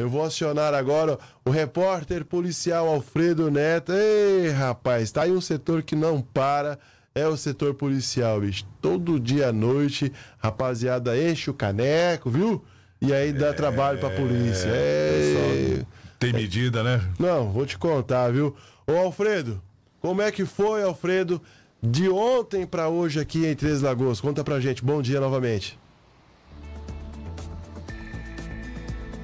Eu vou acionar agora o repórter policial Alfredo Neto. Ei, rapaz, tá aí um setor que não para. É o setor policial, bicho. Todo dia à noite, rapaziada, enche o caneco, viu? E aí dá é, trabalho pra polícia. É, tem medida, né? Não, vou te contar, viu? Ô, Alfredo, como é que foi, Alfredo, de ontem para hoje aqui em Três Lagoas? Conta pra gente. Bom dia novamente.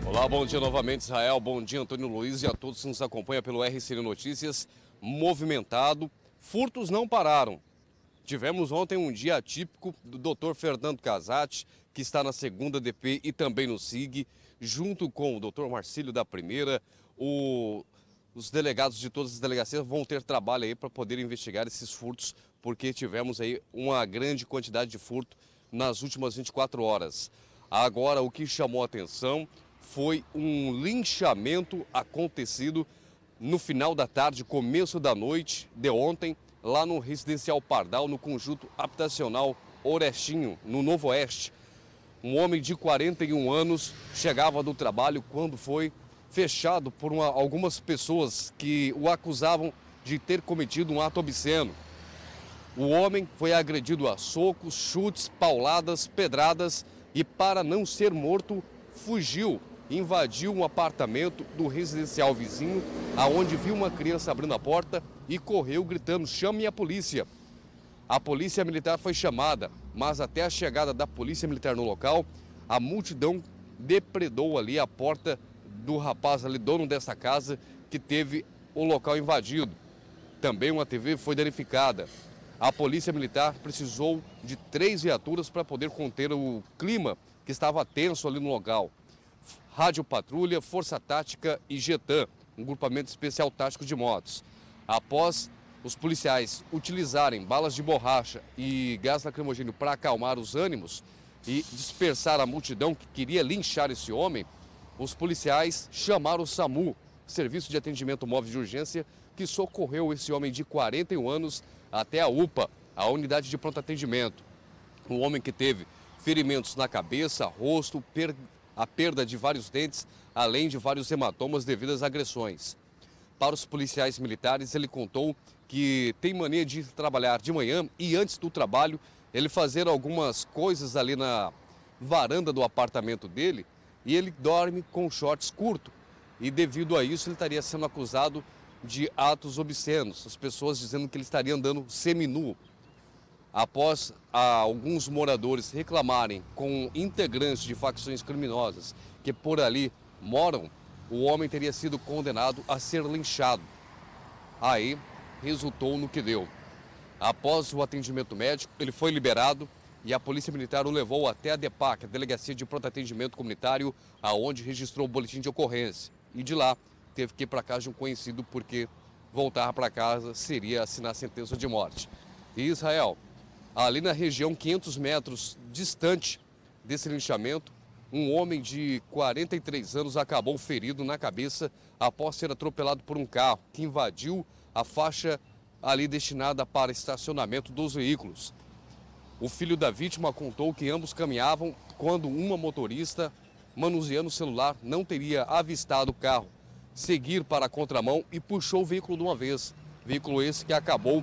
Olá, bom dia novamente, Israel. Bom dia, Antônio Luiz e a todos que nos acompanham pelo RCN Notícias. Movimentado, furtos não pararam. Tivemos ontem um dia atípico do Dr. Fernando Casati, que está na segunda DP e também no SIG, junto com o Dr. Marcílio da primeira, o... os delegados de todas as delegacias vão ter trabalho aí para poder investigar esses furtos, porque tivemos aí uma grande quantidade de furto nas últimas 24 horas. Agora, o que chamou a atenção foi um linchamento acontecido no final da tarde, começo da noite de ontem, lá no residencial Pardal, no conjunto habitacional Orestinho, no Novo Oeste. Um homem de 41 anos chegava do trabalho quando foi fechado por uma, algumas pessoas que o acusavam de ter cometido um ato obsceno. O homem foi agredido a socos, chutes, pauladas, pedradas e, para não ser morto, fugiu invadiu um apartamento do residencial vizinho, aonde viu uma criança abrindo a porta e correu gritando: chame a polícia. A polícia militar foi chamada, mas até a chegada da polícia militar no local, a multidão depredou ali a porta do rapaz ali, dono dessa casa, que teve o local invadido. Também uma TV foi danificada. A polícia militar precisou de três viaturas para poder conter o clima que estava tenso ali no local. Rádio Patrulha, Força Tática e Getan, um grupamento especial tático de motos. Após os policiais utilizarem balas de borracha e gás lacrimogênio para acalmar os ânimos e dispersar a multidão que queria linchar esse homem, os policiais chamaram o SAMU, Serviço de Atendimento Móvel de Urgência, que socorreu esse homem de 41 anos até a UPA, a unidade de pronto atendimento. Um homem que teve ferimentos na cabeça, rosto, a perda de vários dentes, além de vários hematomas devido às agressões. Para os policiais militares, ele contou que tem mania de trabalhar de manhã e antes do trabalho ele fazer algumas coisas ali na varanda do apartamento dele e ele dorme com shorts curto. E devido a isso, ele estaria sendo acusado de atos obscenos, as pessoas dizendo que ele estaria andando seminu após ah, alguns moradores reclamarem com integrantes de facções criminosas que por ali moram, o homem teria sido condenado a ser linchado. Aí resultou no que deu. Após o atendimento médico, ele foi liberado e a Polícia Militar o levou até a DEPAC, a Delegacia de Pronto Atendimento Comunitário, aonde registrou o boletim de ocorrência. E de lá teve que ir para casa de um conhecido porque voltar para casa seria assinar sentença de morte. E Israel, Ali na região, 500 metros distante desse linchamento, um homem de 43 anos acabou ferido na cabeça após ser atropelado por um carro que invadiu a faixa ali destinada para estacionamento dos veículos. O filho da vítima contou que ambos caminhavam quando uma motorista, manuseando o celular, não teria avistado o carro, seguir para a contramão e puxou o veículo de uma vez. Veículo esse que acabou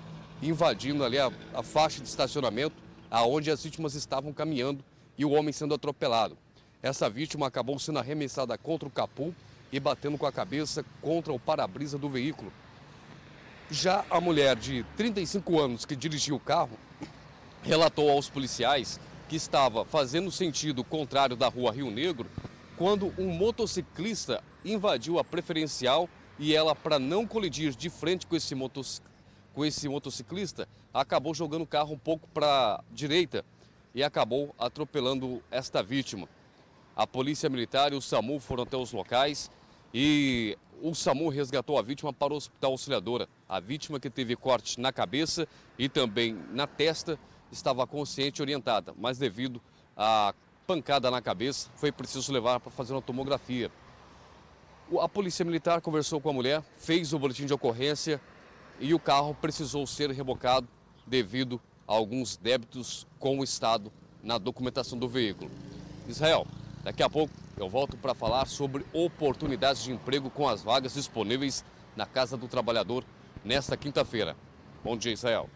invadindo ali a, a faixa de estacionamento aonde as vítimas estavam caminhando e o homem sendo atropelado. Essa vítima acabou sendo arremessada contra o capô e batendo com a cabeça contra o para-brisa do veículo. Já a mulher de 35 anos que dirigiu o carro relatou aos policiais que estava fazendo sentido contrário da rua Rio Negro quando um motociclista invadiu a preferencial e ela, para não colidir de frente com esse motociclista, com esse motociclista, acabou jogando o carro um pouco para a direita e acabou atropelando esta vítima. A polícia militar e o SAMU foram até os locais e o SAMU resgatou a vítima para o hospital auxiliadora. A vítima que teve corte na cabeça e também na testa estava consciente e orientada, mas devido à pancada na cabeça, foi preciso levar para fazer uma tomografia. A polícia militar conversou com a mulher, fez o boletim de ocorrência, e o carro precisou ser rebocado devido a alguns débitos com o Estado na documentação do veículo. Israel, daqui a pouco eu volto para falar sobre oportunidades de emprego com as vagas disponíveis na Casa do Trabalhador nesta quinta-feira. Bom dia, Israel.